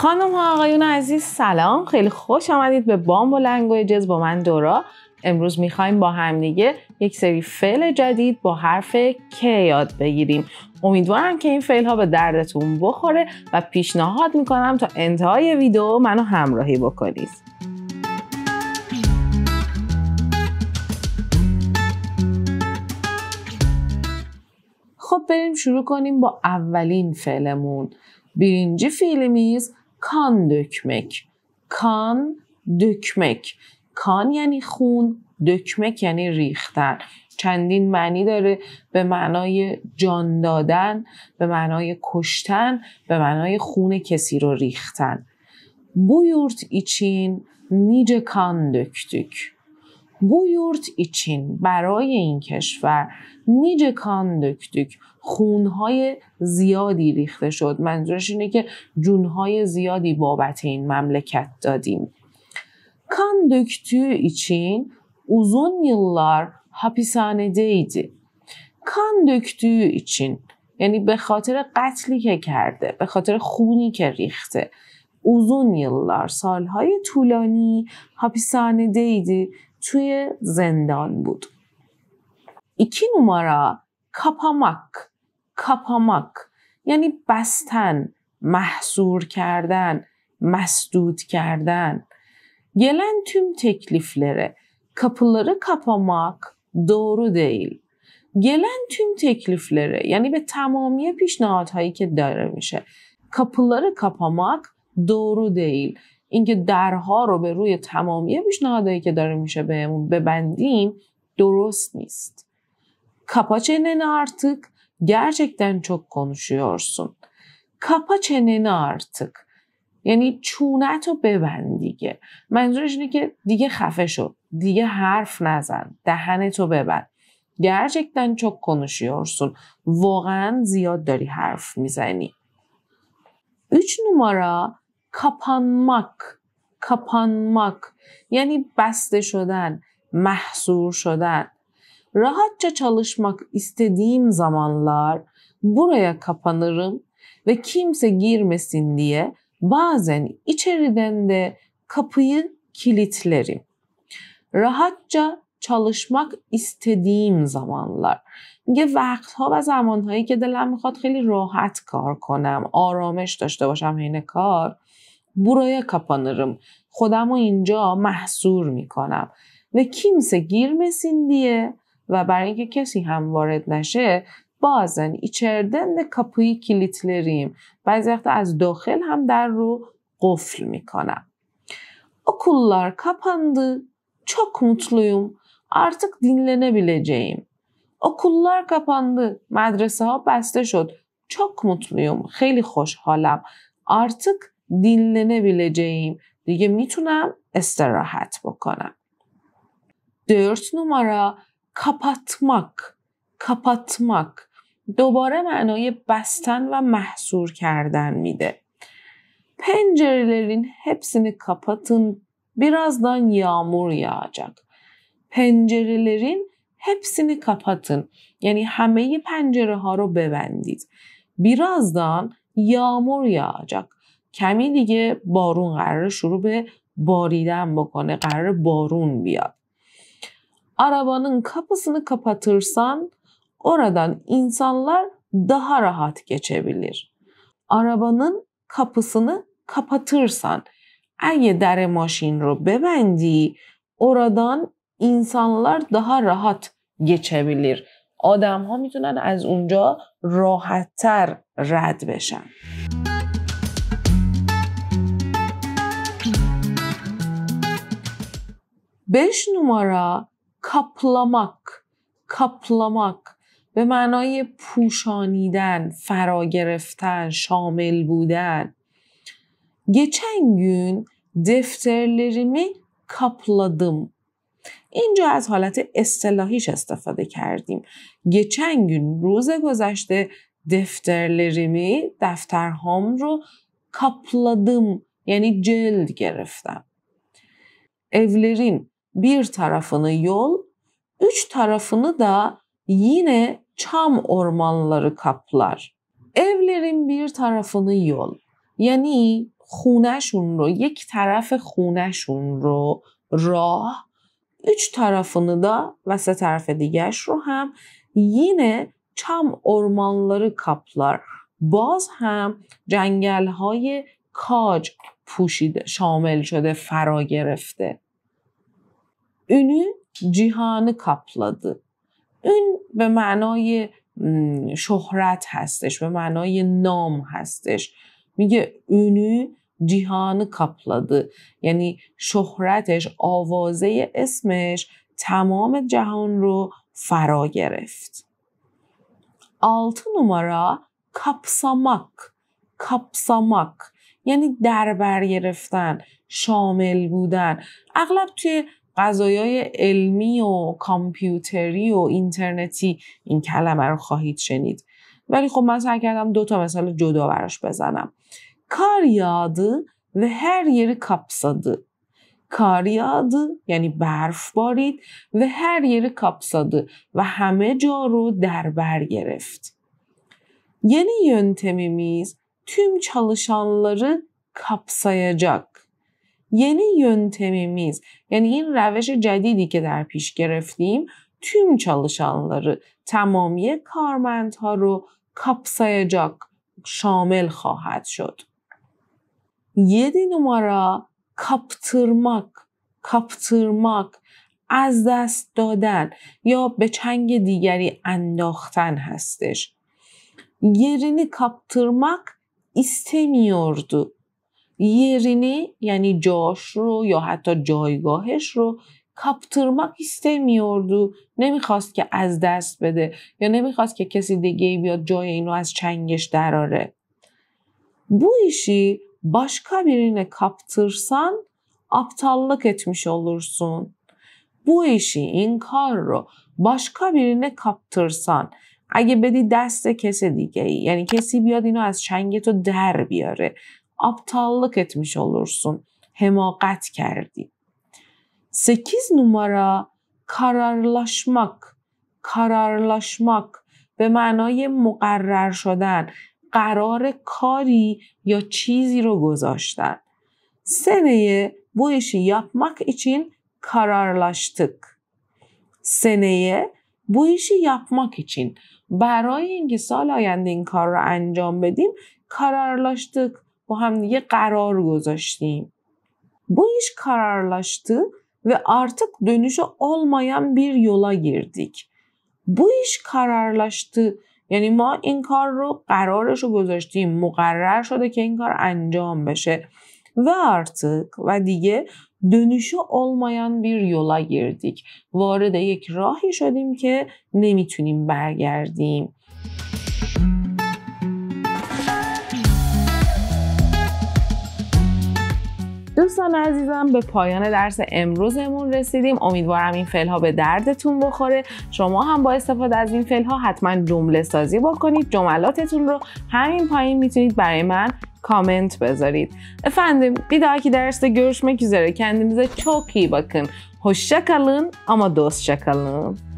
خانم ها آقایون عزیز سلام خیلی خوش آمدید به و جز با من دورا امروز میخوایم با هم دیگه یک سری فعل جدید با حرف که یاد بگیریم امیدوارم که این فعل ها به دردتون بخوره و پیشنهاد میکنم تا انتهای ویدیو منو همراهی بکنید خب بریم شروع کنیم با اولین فعلمون برینجی فیلمیز کان دکمک کان دکمک کان یعنی خون دکمک یعنی ریختن چندین معنی داره به معنای جان دادن به معنای کشتن به معنای خون کسی رو ریختن بویورت ایچین نیجه کان دکتک بویورت ایچین برای این کشور نیج کاندوکتوک خونهای زیادی ریخته شد منظورش اینه که جونهای زیادی بابت این مملکت دادیم کاندکتو ایچین için uzun yıllar hapishanedeydi. کاندکتو ایچین یعنی به خاطر قتلی که کرده به خاطر خونی که ریخته uzun یلار سالهای طولانی دیدی توی زندان بود iki numara kapamak, kapamak یعنی بستن، محصور کردن، مسدود کردن. Gelen tüm tekliflere kapıları kapamak doğru değil. Gelen tüm tekliflere yani ve tamamiye pişnahadhayı ki dare میشه. Kapıları kapamak doğru değil. اینکه درها رو به روی تمامی پیشنهادهایی که داره میشه بهمون ببندیم درست نیست. Kapaçenin artık gerçekten çok konuşuyorsun. کاپا چننه یعنی چونت رو ببند دیگه منظورش اینه که دیگه خفه شد دیگه حرف نزن تو ببند gerçekten çok konuşuyorsun واقعا زیاد داری حرف میزنی 3 نمارا kapanmak kapanmak یعنی بسته شدن محصور شدن rahatça çalışmak istediğim zamanlar buraya kapanırım ve kimse girmesin diye bazen içeriden de kapıyı kilitlerim. Rahatça çalışmak istediğim zamanlar میگه وقتها و زمانهایی که دلم میخواد خیلی راحت کار کنم آرامش داشته باشم حین کار برای کپانرم خودم رو اینجا محصور میکنم و کیمسه گیر مسین دیه و برای اینکه کسی هم وارد نشه بازن ایچردن کلیت لریم بعضی وقتا از داخل هم در رو قفل میکنم اکولار کپندی چوک مطلویم artık dinlenebileceğim. اکولار kapandı, مدرسه ها بسته شد. چک مطلویم. خیلی خوشحالم. ارتک دینلنبیلجیم دیگه میتونم استراحت بکنم دورت نمارا کپاتمک کپاتمک دوباره معنای بستن و محصور کردن میده pencerelerin hepsini kapatın birazdan yağmur yağacak. Pencerelerin hepsini kapatın. Yani همه پنجره ها رو ببندید. Birazdan yağmur yağacak. کمی دیگه بارون قرار شروع به باریدن بکنه قرار بارون بیاد arabanın kapısını kapatırsan oradan insanlar daha rahat geçebilir. Arabanın kapısını kapatırsan اگه در ماشین رو ببندی oradan insanlar daha rahat geçebilir. Adam ها میتونن az unca راحتتر rad بشن. 5 numara kaplamak kaplamak به معنای پوشانیدن، فرا گرفتن، شامل بودن. Geçen gün کاپلادم kapladım. اینجا از حالت اصطلاحیش استفاده کردیم. Geçen gün روز گذشته دفترلریمی دفترهام رو کاپلادم یعنی جلد گرفتم. اولرین bir tarafını yol, üç tarafını da yine çam ormanları kaplar. Evlerin bir tarafını yol Yani خونهشون رو یک طرف خونهشون رو راه üç tarafını da وسط سه طرف دیگهش رو هم yine çam ormanları kaplar باز هم جنگل های کاج پوشیده شامل شده فرا گرفته ünü جیهان کاپلاdı اون به معنای شهرت هستش به معنای نام هستش میگه اونو جیهان کاپلاdı یعنی شهرتش آوازه اسمش تمام جهان رو فرا گرفت آلت numara kapsamak kapsamak یعنی دربر گرفتن شامل بودن اغلب توی غذایای علمی و کامپیوتری و اینترنتی این کلمه رو خواهید شنید ولی خب من سعی کردم دو تا مثال جدا براش بزنم کاریاد و هر yeri kapsadı. کاریاد یعنی برف بارید و هر یری کاپساده و همه جا رو در بر گرفت. یعنی yöntemimiz tüm çalışanları kapsayacak. یعنی yöntemimiz میز یعنی این روش جدیدی که در پیش گرفتیم tüm çalışanları تمامی کارمندها رو kapsayacak شامل خواهد شد. 7 نمارا kaptırmak kaptırmak از دست دادن یا به چنگ دیگری انداختن هستش. یرینی kaptırmak istemiyordu. یرینی یعنی جاش رو یا حتی جایگاهش رو کاپترماک و نمیخواست که از دست بده یا نمیخواست که کسی دیگه بیاد جای اینو از چنگش دراره Bu işi başka birine kaptırsan aptallık etmiş olursun. این کار رو باشکا بیرینه کپترسان اگه بدی دست کسی دیگه ای یعنی کسی بیاد اینو از چنگ تو در بیاره aptallık etmiş olursun. Hemagat kerdi. 8 numara kararlaşmak, kararlaşmak به معنای مقرر شدن قرار کاری یا چیزی رو گذاشتن seneye bu işi yapmak için kararlaştık. Seneye bu işi yapmak için برای اینکه سال آینده این کار رو انجام بدیم kararlaştık. با همدیگه قرار گذاشtیم. Bu iş kararlaştı ve artık dönüşü olmayan bir yola girdik. Bu iş kararlaştı یعنی ما این کار رو قرارش رو گذاشتیم مقرر شده که این کار انجام بشه و artık و دیگه dönüşü olmayan bir yola girdik وارد یک راهی شدیم که نمیتونیم برگردیم دوستان عزیزم به پایان درس امروزمون رسیدیم امیدوارم این فعل ها به دردتون بخوره شما هم با استفاده از این فعل ها حتما جمله سازی بکنید جملاتتون رو همین پایین میتونید برای من کامنت بذارید افندیم بی درست گروش görüşmek üzere. Kendinize çok بکن bakın. Hoşça kalın ama